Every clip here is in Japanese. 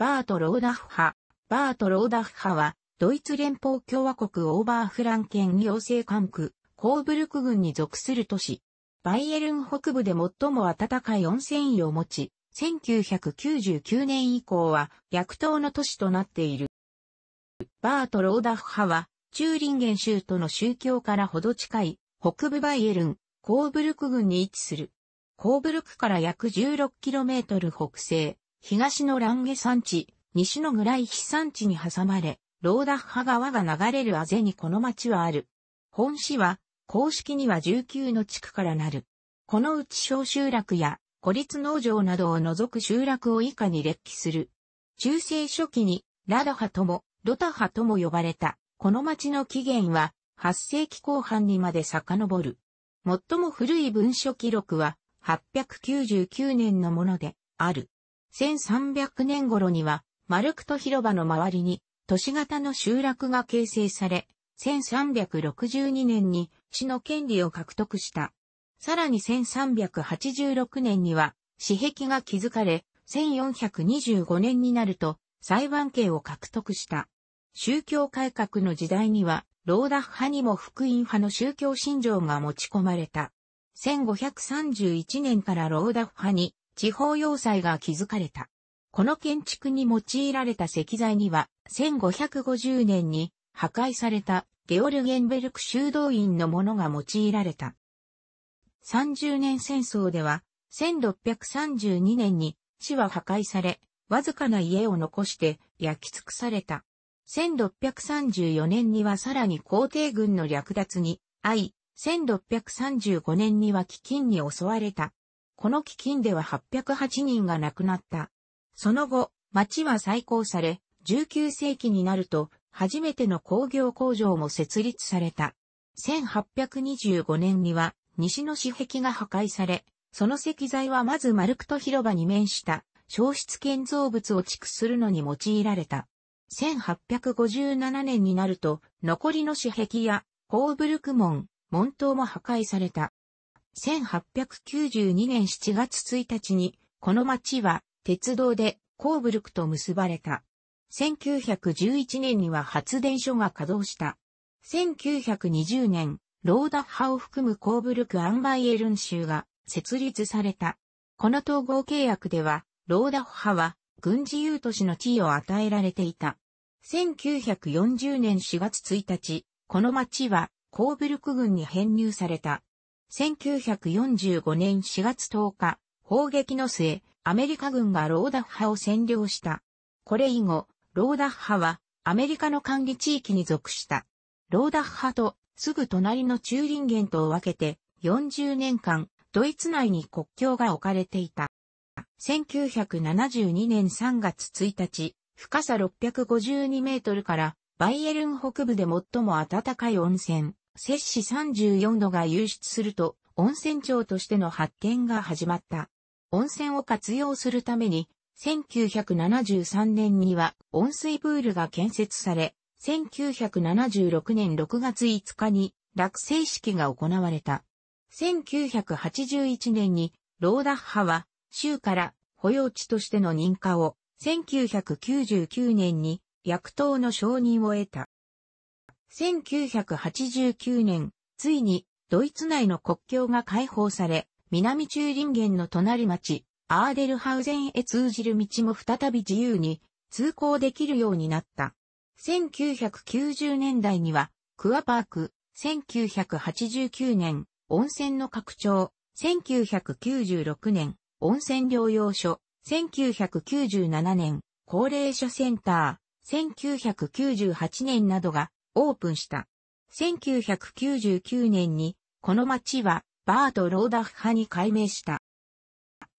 バート・ローダッハ。バート・ローダッハは、ドイツ連邦共和国オーバーフランケン行政管区、コーブルク郡に属する都市。バイエルン北部で最も暖かい温泉位を持ち、1999年以降は逆東の都市となっている。バート・ローダッハは、チューリンゲン州との宗教からほど近い、北部バイエルン、コーブルク郡に位置する。コーブルクから約 16km 北西、東のランゲ山地、西のグライヒ山地に挟まれ、ローダッハ川が流れるあぜにこの町はある。本市は、公式には19の地区からなる。このうち小集落や孤立農場などを除く集落を以下に列記する。中世初期にラダハともロタハとも呼ばれた。この町の起源は8世紀後半にまで遡る。最も古い文書記録は899年のものである。1300年頃には、マルクト広場の周りに、都市型の集落が形成され、1362年に市の権利を獲得した。さらに1386年には、市壁が築かれ、1425年になると、裁判権を獲得した。宗教改革の時代には、ローダッ派にも福音派の宗教信条が持ち込まれた。1531年からローダッ派に地方要塞が築かれた。この建築に用いられた石材には、1550年に破壊されたゲオルゲンベルク修道院のものが用いられた。30年戦争では、1632年に市は破壊され、わずかな家を残して焼き尽くされた。1634年にはさらに皇帝軍の略奪に遭い、1635年には飢饉に襲われた。この基金では808人が亡くなった。その後、町は再興され、19世紀になると、初めての工業工場も設立された。1825年には、西の支壁が破壊され、その石材はまず丸くと広場に面した、消失建造物を築するのに用いられた。1857年になると、残りの支壁や、ホーブルク門、門頭も破壊された。1892年7月1日に、この町は鉄道でコーブルクと結ばれた。1911年には発電所が稼働した。1920年、ローダッハを含むコーブルク・アンバイエルン州が設立された。この統合契約では、ローダッハは軍事優都市の地位を与えられていた。1940年4月1日、この町はコーブルク軍に編入された。1945年4月10日、砲撃の末、アメリカ軍がローダッハを占領した。これ以後、ローダッハはアメリカの管理地域に属した。ローダッハとすぐ隣の中林源とを分けて40年間ドイツ内に国境が置かれていた。1972年3月1日、深さ652メートルからバイエルン北部で最も暖かい温泉、摂氏34度が流出すると、温泉町としての発展が始まった。温泉を活用するために、1973年には温水プールが建設され、1976年6月5日に落成式が行われた。1981年にローダッハは州から保養地としての認可を、1999年に薬島の承認を得た。1989年、ついにドイツ内の国境が解放され、南中林ーの隣町、アーデルハウゼンへ通じる道も再び自由に通行できるようになった。1990年代には、クアパーク、1989年、温泉の拡張、1996年、温泉療養所、1997年、高齢者センター、1998年などがオープンした。1999年に、この町は、バード・ローダッハに改名した。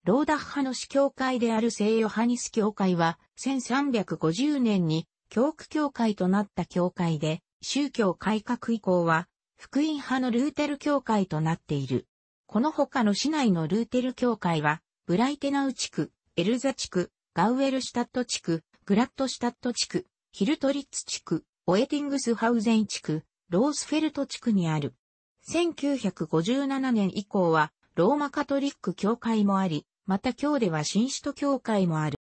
ローダッハの司教会である聖ヨハニス教会は、1350年に、教区教会となった教会で、宗教改革以降は、福音派のルーテル教会となっている。この他の市内のルーテル教会は、ブライテナウ地区、エルザ地区、ガウエルシュタット地区、グラットシュタット地区、ヒルトリッツ地区、オエティングスハウゼン地区、ロースフェルト地区にある。1957年以降は、ローマカトリック教会もあり、また今日では新首都教会もある。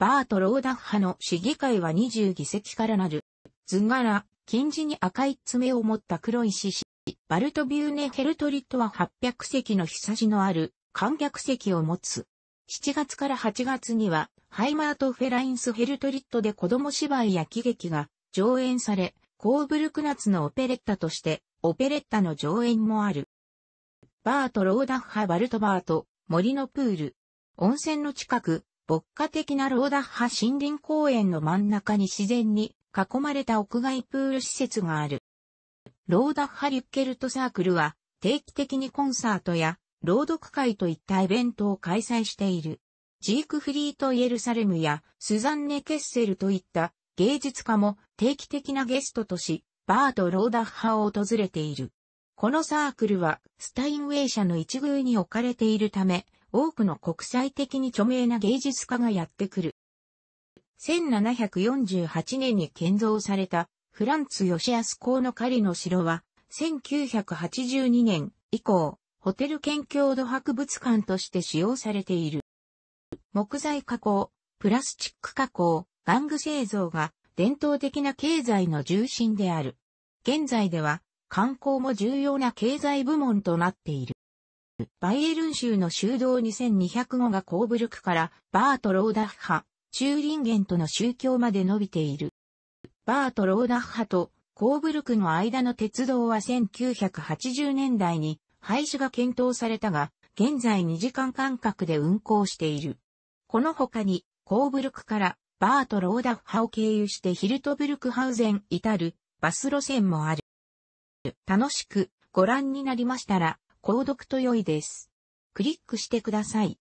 バート・ローダッハの市議会は20議席からなる。図柄、近似に赤い爪を持った黒い獅子。バルトビューネ・ヘルトリットは800席の日差しのある観客席を持つ。7月から8月には、ハイマート・フェラインス・ヘルトリットで子供芝居や喜劇が上演され、コーブルクナツのオペレッタとして、オペレッタの上演もある。バート・ローダッハ・バルトバート、森のプール。温泉の近く、牧歌的なローダッハ森林公園の真ん中に自然に囲まれた屋外プール施設がある。ローダッハ・リュッケルトサークルは、定期的にコンサートや、朗読会といったイベントを開催している。ジークフリート・イエルサレムや、スザンネ・ケッセルといった芸術家も定期的なゲストとし、バーとローダッハを訪れている。このサークルは、スタインウェイ社の一宮に置かれているため、多くの国際的に著名な芸術家がやってくる。1748年に建造されたフランツヨシ吉ス公の狩りの城は、1982年以降、ホテル県郷土博物館として使用されている。木材加工、プラスチック加工、玩具製造が伝統的な経済の重心である。現在では観光も重要な経済部門となっている。バイエルン州の修道2200号がコーブルクからバート・ローダッハ、チューリンゲンとの宗教まで伸びている。バート・ローダッハとコーブルクの間の鉄道は1980年代に廃止が検討されたが、現在2時間間隔で運行している。この他に、コーブルクからバート・ローダッハを経由してヒルトブルクハウゼン至るバス路線もある。楽しくご覧になりましたら、購読と良いです。クリックしてください。